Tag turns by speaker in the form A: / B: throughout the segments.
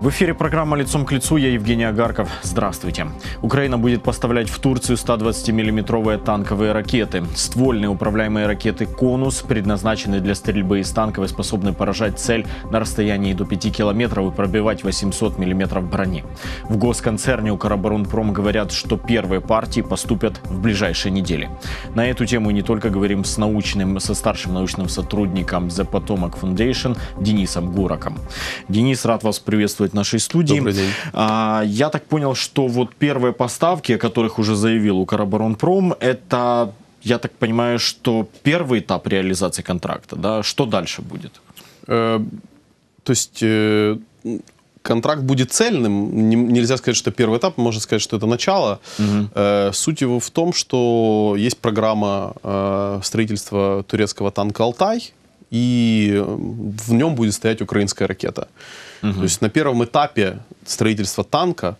A: В эфире программа «Лицом к лицу». Я Евгений Агарков. Здравствуйте. Украина будет поставлять в Турцию 120-миллиметровые танковые ракеты. Ствольные управляемые ракеты «Конус» предназначенные для стрельбы из танков и способны поражать цель на расстоянии до 5 километров и пробивать 800 миллиметров брони. В госконцерне «Укроборонпром» говорят, что первые партии поступят в ближайшие недели. На эту тему не только говорим с научным, со старшим научным сотрудником The Potomac Foundation Денисом Гураком. Денис, рад вас приветствовать пожаловать нашей студии. Добрый день. А, я так понял, что вот первые поставки, о которых уже заявил у Укроборонпром, это, я так понимаю, что первый этап реализации
B: контракта, да? Что дальше будет? Э, то есть... Э контракт будет цельным. Нельзя сказать, что первый этап, можно сказать, что это начало. Угу. Э, суть его в том, что есть программа э, строительства турецкого танка «Алтай», и э, в нем будет стоять украинская ракета. Угу. То есть на первом этапе строительства танка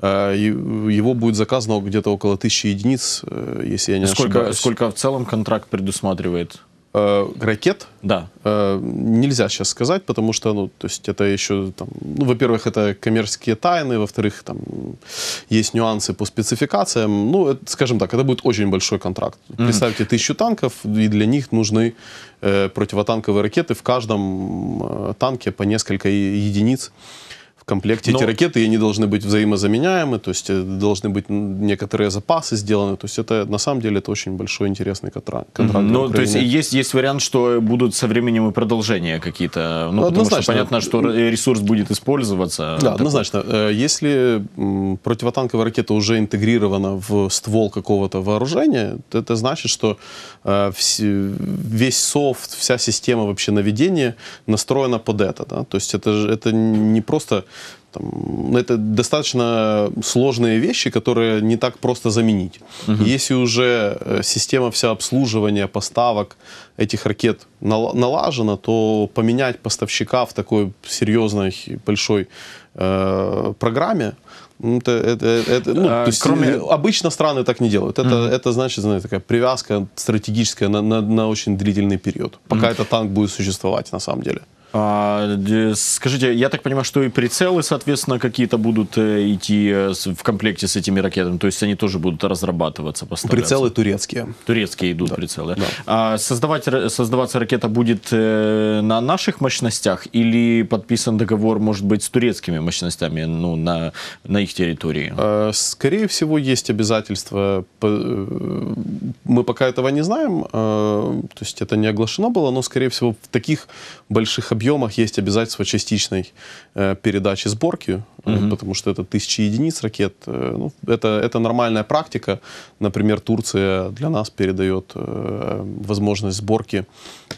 B: э, э, его будет заказано где-то около тысячи единиц, если я не сколько, ошибаюсь.
A: Сколько в целом контракт предусматривает? э,
B: ракет. Да. Э, нельзя сейчас сказать, потому что, ну, то есть это еще, там, ну, во-первых, это коммерческие тайны, во-вторых, там есть нюансы по спецификациям. Ну, это, скажем так, это будет очень большой контракт. Mm-hmm. Представьте тысячу танков, и для них нужны э, противотанковые ракеты в каждом э, танке по несколько единиц комплекте Но... эти ракеты и не должны быть взаимозаменяемы, то есть э, должны быть некоторые запасы сделаны. То есть это на самом деле это очень большой интересный контракт. контракт mm Ну, то есть
A: есть, есть вариант,
B: что будут со временем и продолжения какие-то. Ну, однозначно. что понятно, что э, ресурс будет использоваться. Да, однозначно. Такой. Э, если противотанковая ракета уже интегрирована в ствол какого-то вооружения, то это значит, что весь софт, вся система вообще наведения настроена под это. Да? То есть это, это не просто там, ну, это достаточно сложные вещи, которые не так просто заменить. Угу. Если уже э, система вся обслуживания поставок этих ракет налажена, то поменять поставщика в такой серьезной большой э, программе ну, это, это, это, ну, а, есть кроме... Э, обычно страны так не делают. Это, mm это значит, знаете, такая привязка стратегическая на, на, на очень длительный период, пока mm этот танк будет существовать на самом деле.
A: А, скажите, я так понимаю, что и прицелы, соответственно, какие-то будут э, идти э, в комплекте с этими ракетами, то есть они тоже будут разрабатываться, поставляться? Прицелы турецкие. Турецкие идут да. прицелы. Да. А создавать, создаваться ракета будет э, на наших мощностях или подписан договор, может быть, с
B: турецкими мощностями ну, на, на их территории? Скорее всего, есть обязательства. Мы пока этого не знаем, то есть это не оглашено было, но, скорее всего, в таких больших объектах объемах есть обязательство частичной э, передачи сборки, Mm -hmm. потому что это тысячи единиц ракет. Э, ну, это, это нормальная практика. Например, Турция для нас передает э, возможность сборки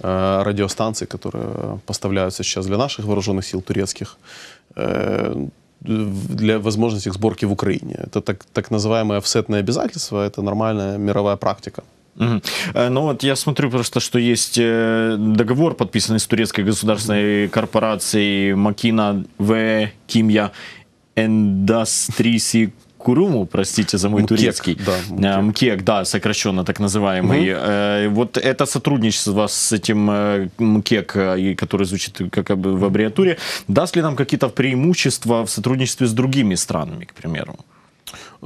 B: э, радиостанций, которые поставляются сейчас для наших вооруженных сил турецких. Э, для возможности сборки в Украине. Это так, так называемое офсетное обязательство, это нормальная мировая практика. Э, ну вот я смотрю просто, что есть
A: э, договор, подписанный с турецкой государственной корпорацией Макина В. Кимья Эндастриси Куруму, простите за мой МКЕК, турецкий. Да, э, МКЕК. МКЕК, да, сокращенно так называемый. Угу. вот это сотрудничество с этим МКЕК, который звучит как бы в аббревиатуре, даст ли нам какие-то преимущества в сотрудничестве с другими странами, к примеру?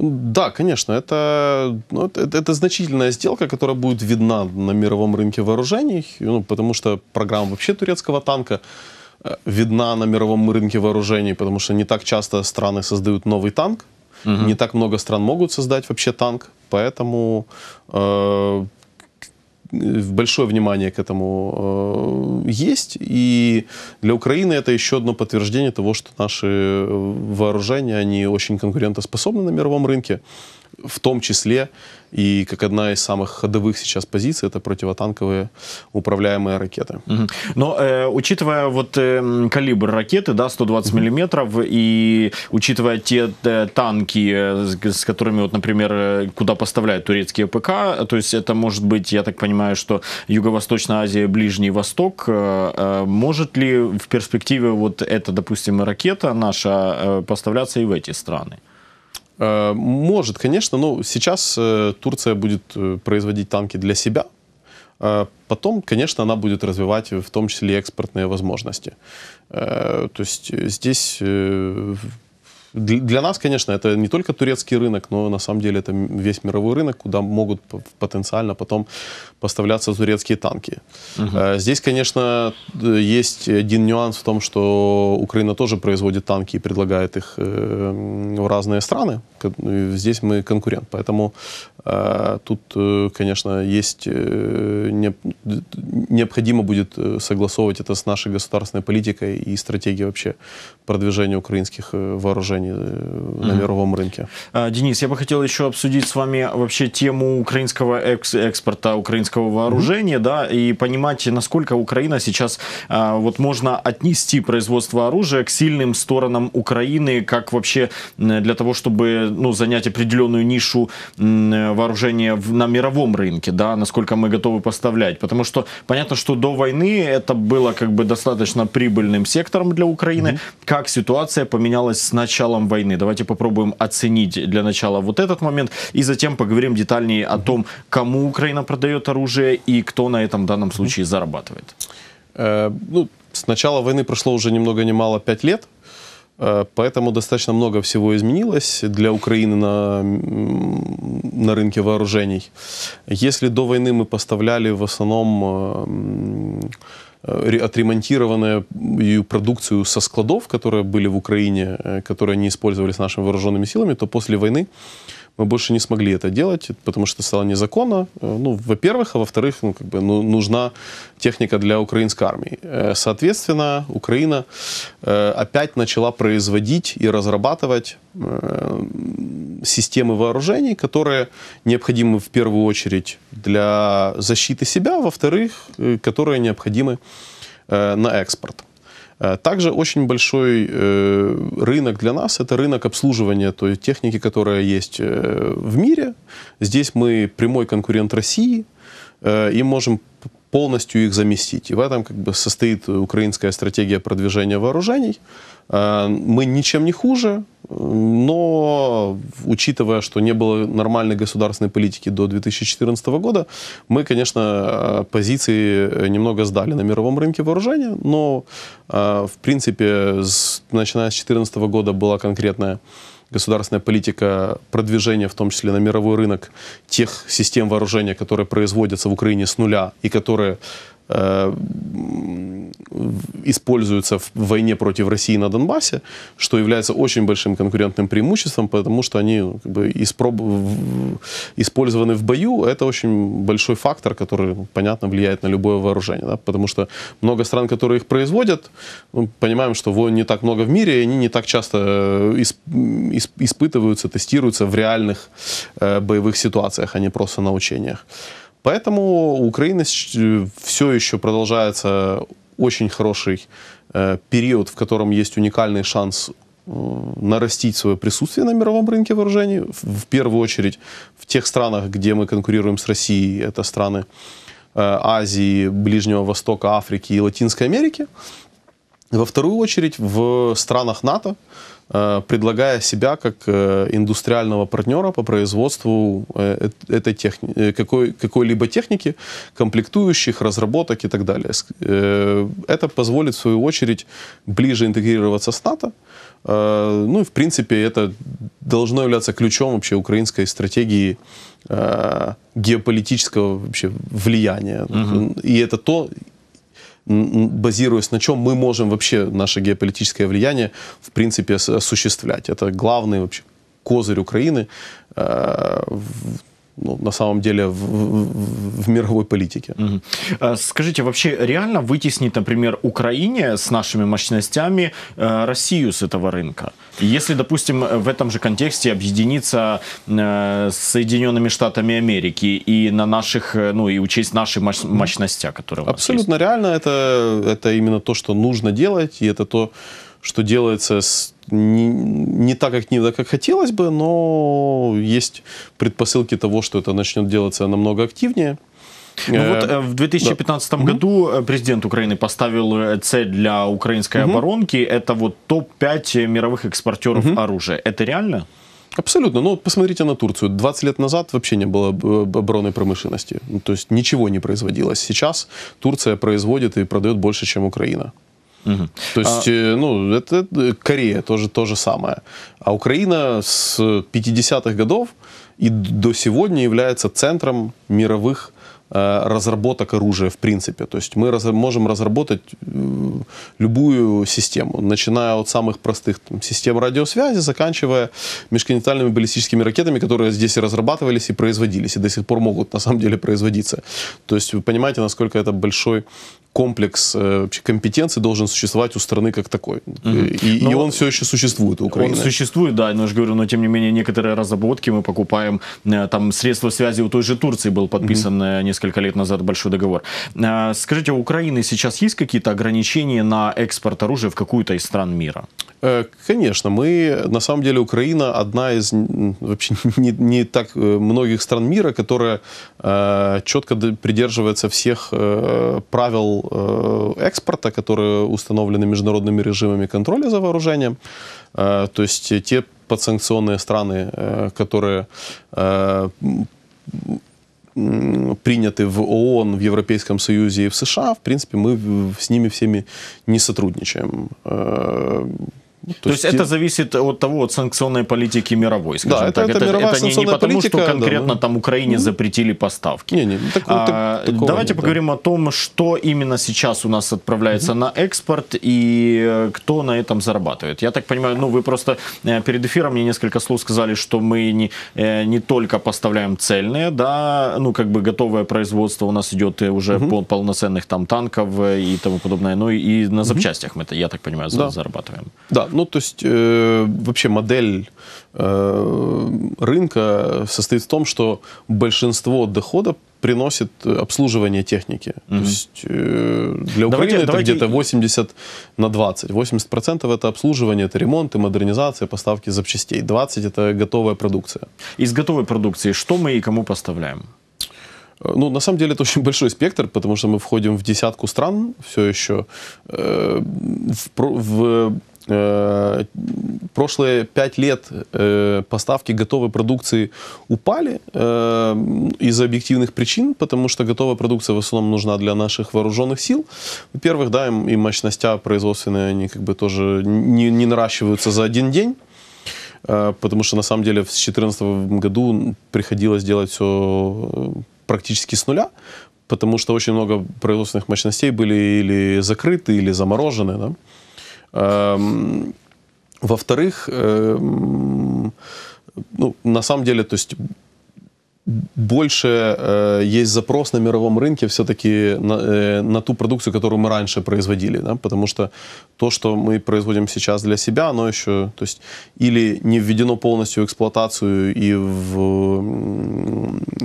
B: Да, конечно, ну, это, это, это значительная сделка, которая будет видна на мировом рынке вооружений, ну, потому что программа вообще турецкого танка э, видна на мировом рынке вооружений, потому что не так часто страны создают новый танк, угу. не так много стран могут создать вообще танк, поэтому э, большое внимание к этому э, есть. И для Украины это еще одно подтверждение того, что наши э, вооружения, они очень конкурентоспособны на мировом рынке в том числе и как одна из самых ходовых сейчас позиций это противотанковые управляемые ракеты.
A: Но э, учитывая вот э, калибр ракеты, да, 120 угу. миллиметров, и учитывая те э, танки, э, с, с которыми вот, например, э, куда поставляют турецкие ПК, то есть это может быть, я так понимаю, что Юго-Восточная Азия, Ближний Восток, э, э может ли в перспективе вот эта, допустим, ракета
B: наша э, поставляться и в эти страны? Э, может, конечно, но сейчас э, Турция будет э, производить танки для себя. Потом, конечно, она будет развивать в том числе экспортные возможности. То есть здесь для нас, конечно, это не только турецкий рынок, но на самом деле это весь мировой рынок, куда могут потенциально потом поставляться турецкие танки. Угу. Здесь, конечно, э, есть один нюанс в том, что Украина тоже производит танки и предлагает их э, в разные страны, ну, здесь мы конкурент. Поэтому э, тут, э, конечно, есть э, не, необходимо будет э, согласовывать это с нашей государственной политикой и стратегией вообще продвижения украинских вооружений на mm мировом рынке. А, Денис, я бы хотел еще обсудить с вами
A: вообще тему украинского экс- экспорта украинского вооружения, mm да, и понимать, насколько Украина сейчас э, вот можно отнести производство оружия к сильным сторонам Украины, как вообще для того, чтобы ну, занять определенную нишу э, вооружения на мировом рынке, да, насколько мы готовы поставлять. Потому что понятно, что до войны это было как бы достаточно прибыльным сектором для Украины. Mm-hmm. Как ситуация поменялась с началом войны? Давайте попробуем оценить для начала вот этот момент и затем поговорим детальнее mm-hmm. о том, кому Украина продает оружие и кто на этом данном случае mm-hmm.
B: зарабатывает. Э, ну, с начала войны прошло уже немного много ни мало 5 лет, Э, поэтому достаточно много всего изменилось для Украины на, на рынке вооружений. Если до войны мы поставляли в основном э, э, отремонтированную продукцию со складов, которые были в Украине, которые не использовались нашими вооруженными силами, то после войны мы больше не смогли это делать, потому что стало незаконно. Э, ну, во-первых, а во-вторых, ну, как бы, ну, нужна техника для украинской армии. Э, соответственно, Украина э, опять начала производить и разрабатывать системы вооружений, которые необходимы в первую очередь для защиты себя, во-вторых, которые необходимы на экспорт. Э, также очень большой э, рынок для нас – это рынок обслуживания той техники, которая есть э, в мире. Здесь мы прямой конкурент России и можем полностью их заместить. И в этом как бы состоит украинская стратегия продвижения вооружений. Мы ничем не хуже, но, учитывая, что не было нормальной государственной политики до 2014 года, мы, конечно, э, позиции немного сдали на мировом рынке вооружения, но, э, в принципе, с, начиная с 2014 года была конкретная государственная политика продвижения, в том числе на мировой рынок, тех систем вооружения, которые производятся в Украине с нуля и которые Э, используются в войне против России на Донбассе, что является очень большим конкурентным преимуществом, потому что они ну, как бы, испроб... использованы в бою. Это очень большой фактор, который, понятно, влияет на любое вооружение. Да? Потому что много стран, которые их производят, мы ну, понимаем, что войн не так много в мире, и они не так часто э, исп... Исп... испытываются, тестируются в реальных э, боевых ситуациях, а не просто на учениях. Поэтому у Украины все еще продолжается очень хороший э, период, в котором есть уникальный шанс э, нарастить свое присутствие на мировом рынке вооружений. В первую очередь в тех странах, где мы конкурируем с Россией, это страны э, Азии, Ближнего Востока, Африки и Латинской Америки. Во вторую очередь в странах НАТО, Э, предлагая себя как э, индустриального партнера по производству э, этой техни- какой- какой-либо техники, комплектующих, разработок и так далее. Это позволит, в свою очередь, ближе интегрироваться с НАТО. Ну и, в принципе, это должно являться ключом вообще украинской стратегии геополитического вообще влияния. Угу. И это то, базируясь на чем мы можем вообще наше геополитическое влияние в принципе осуществлять. Это главный вообще козырь Украины э, ну, на самом деле в, в, в мировой политике.
A: Угу. Скажите, вообще реально вытеснить, например, Украине с нашими мощностями э, Россию с этого рынка? Если, допустим, в этом же контексте объединиться э, с Соединенными Штатами Америки и на наших, э, ну и учесть наши мощности, которые у нас
B: Абсолютно есть. реально это, это именно то, что нужно делать, и это то, что делается с не, не так, как не как хотелось бы, но есть предпосылки того, что это начнет делаться намного активнее. Ну вот э, э, в
A: 2015 да. году э, президент Украины поставил цель для украинской угу. оборонки. Это вот топ-5 мировых
B: экспортеров угу. оружия. Это реально? Абсолютно. Ну, посмотрите на Турцию. 20 лет назад вообще не было оборонной промышленности. Ну, то есть ничего не производилось. Сейчас Турция производит и продает больше, чем Украина. То есть, а... Э, ну, это э, Корея тоже то же самое. А Украина с 50-х годов и до сегодня является центром мировых э, разработок оружия в принципе. То есть мы раз, можем разработать любую систему, начиная от самых простых там, систем радиосвязи, заканчивая межконтинентальными баллистическими ракетами, которые здесь и разрабатывались, и производились, и до сих пор могут на самом деле производиться. То есть вы понимаете, насколько это большой комплекс э, вообще компетенций должен существовать у страны как такой. Mm-hmm. И, но и он все еще существует у Украины. Он
A: существует, да, но я же говорю, но тем не менее некоторые разработки мы покупаем, э, там средства связи у той же Турции был подписан mm-hmm. несколько лет назад большой договор. Скажите, у Украины сейчас есть какие-то ограничения на экспорт оружия в какую-то из стран мира?
B: Э, конечно, мы, на самом деле, Украина одна из вообще не, не так э, многих стран мира, которая э, четко придерживается всех э, правил э, экспорта, которые установлены международными режимами контроля за вооружением. Э, то есть те подсанкционные страны, э, которые э, приняты в ООН, в Европейском Союзе и в США, в принципе, мы с ними всеми не сотрудничаем. Э, то, то есть, есть это
A: зависит от того, от санкционной политики мировой, скажем да, это, так. Это, это, мировая это не, не потому, политика, что конкретно да. там Украине mm запретили поставки. Не, не, так, а, так, давайте нет, поговорим да. о том, что именно сейчас у нас отправляется mm на экспорт и э, кто на этом зарабатывает. Я так понимаю, ну вы просто э, перед эфиром мне несколько слов сказали, что мы не, э, не только поставляем цельные, да, ну как бы готовое производство у нас идет уже mm по полноценных там танков и тому подобное, но ну, и на запчастях мы, это, я так понимаю, да. зарабатываем.
B: Да, ну, то есть э, вообще модель э, рынка состоит в том, что большинство дохода приносит обслуживание техники. Mm-hmm. То есть э, для Украины давайте, это где-то 80 на 20. 80% это обслуживание, это ремонт и модернизация, поставки запчастей. 20 это готовая продукция. Из готовой продукции что мы и кому поставляем? Э, ну, на самом деле, это очень большой спектр, потому что мы входим в десятку стран все еще. Э, в, в Э, прошлые пять лет э, поставки готовой продукции упали э, из-за объективных причин, потому что готовая продукция в основном нужна для наших вооруженных сил. Во-первых, да, им, и мощности производственные, они как бы тоже не, не наращиваются за один день потому что на самом деле в 2014 году приходилось делать все практически с нуля, потому что очень много производственных мощностей были или закрыты, или заморожены. Да? Эм, во-вторых, эм, ну, на самом деле, то есть больше э, есть запрос на мировом рынке все-таки на, э, на ту продукцию, которую мы раньше производили, да, потому что то, что мы производим сейчас для себя, оно еще, то есть, или не введено полностью в эксплуатацию и в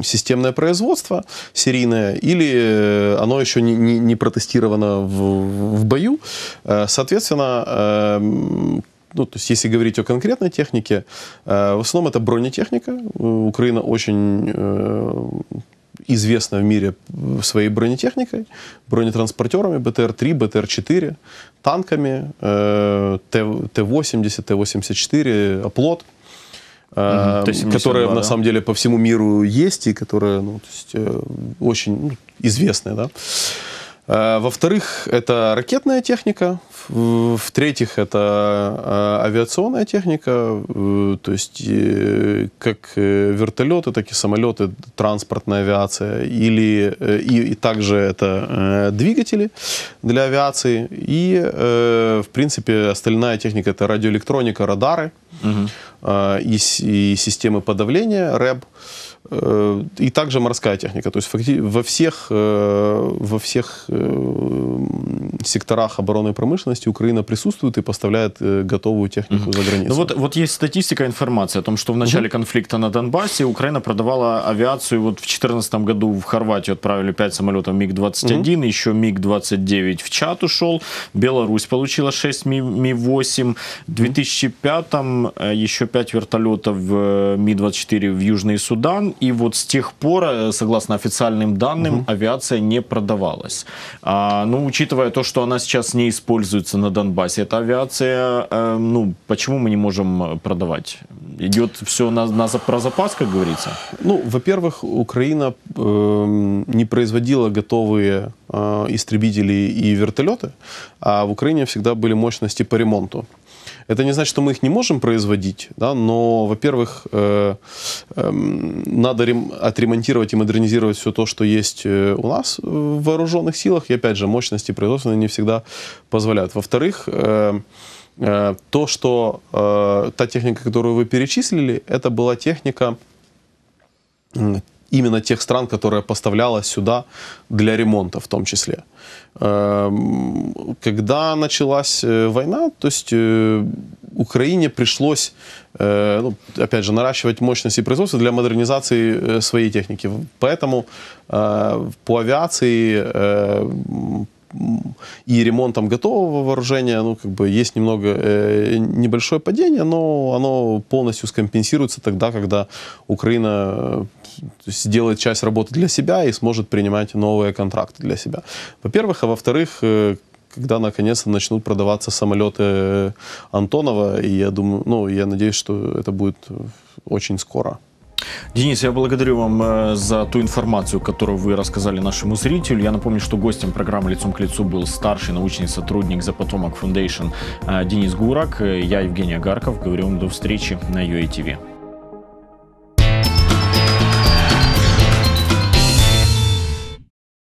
B: системное производство серийное, или э, оно еще не, не, не протестировано в, в бою. Э, соответственно, э, ну, то есть если говорить о конкретной технике, э, в основном это бронетехника. Э, Украина очень э, известна в мире своей бронетехникой, бронетранспортерами БТР-3, БТР-4, танками Т-80, Т-84, «Оплот». которая на самом деле по всему миру есть и которая ну, то есть, очень ну, известная. Да? Э, во-вторых, это ракетная техника. В-третьих, это э, авиационная техника, э, то есть как вертолеты, так и самолеты, транспортная авиация, или и, и также это двигатели для авиации. И, в принципе, остальная техника это радиоэлектроника, радары угу. и, и системы подавления, РЭБ. Э, и также морская техника. То есть во всех, э, во всех э, секторах оборонной промышленности Украина присутствует и поставляет готовую технику угу. за границу. Ну
A: вот, вот есть статистика, информация о том, что в начале угу. конфликта на Донбассе Украина продавала авиацию. Вот в 2014 году в Хорватию отправили 5 самолетов МиГ-21, угу. еще МиГ-29 в чат ушел. Беларусь получила 6 Ми- Ми-8. В 2005 еще 5 вертолетов Ми-24 в Южный Судан и вот с тех пор, э, согласно официальным данным, угу. авиация не продавалась. А, ну, учитывая то, что она сейчас не используется на Донбассе, эта авиация, э, ну, почему мы не можем э, продавать? Идет все на, на, про запас, как говорится?
B: Ну, во-первых, Украина э, не производила готовые э, истребители и вертолеты, а в Украине всегда были мощности по ремонту. Это не значит, что мы их не можем производить, да, но, во-первых, э, э, надо рем- отремонтировать и модернизировать все то, что есть э, у нас в вооруженных силах, и, опять же, мощности производства не всегда позволяют. Во-вторых, э, э, то, что э, та техника, которую вы перечислили, это была техника именно тех стран, которые поставляла сюда для ремонта в том числе. Эм, когда началась э, война, то есть э, Украине пришлось, э, ну, опять же, наращивать мощности производства для модернизации своей техники. Поэтому по авиации и ремонтом готового вооружения, ну, как бы есть немного, э, небольшое падение, но оно полностью скомпенсируется тогда, когда Украина сделает часть работы для себя и сможет принимать новые контракты для себя. Во-первых, а во-вторых, э, когда наконец-то начнут продаваться самолеты э, Антонова, и я думаю, ну, я надеюсь, что это будет очень скоро. Денис, я благодарю вам
A: э, за ту информацию, которую вы рассказали нашему зрителю. Я напомню, что гостем программы «Лицом к лицу» был старший научный сотрудник за Потомок Foundation Денис Гурак. Я Евгений Агарков. Говорю вам до встречи на UATV.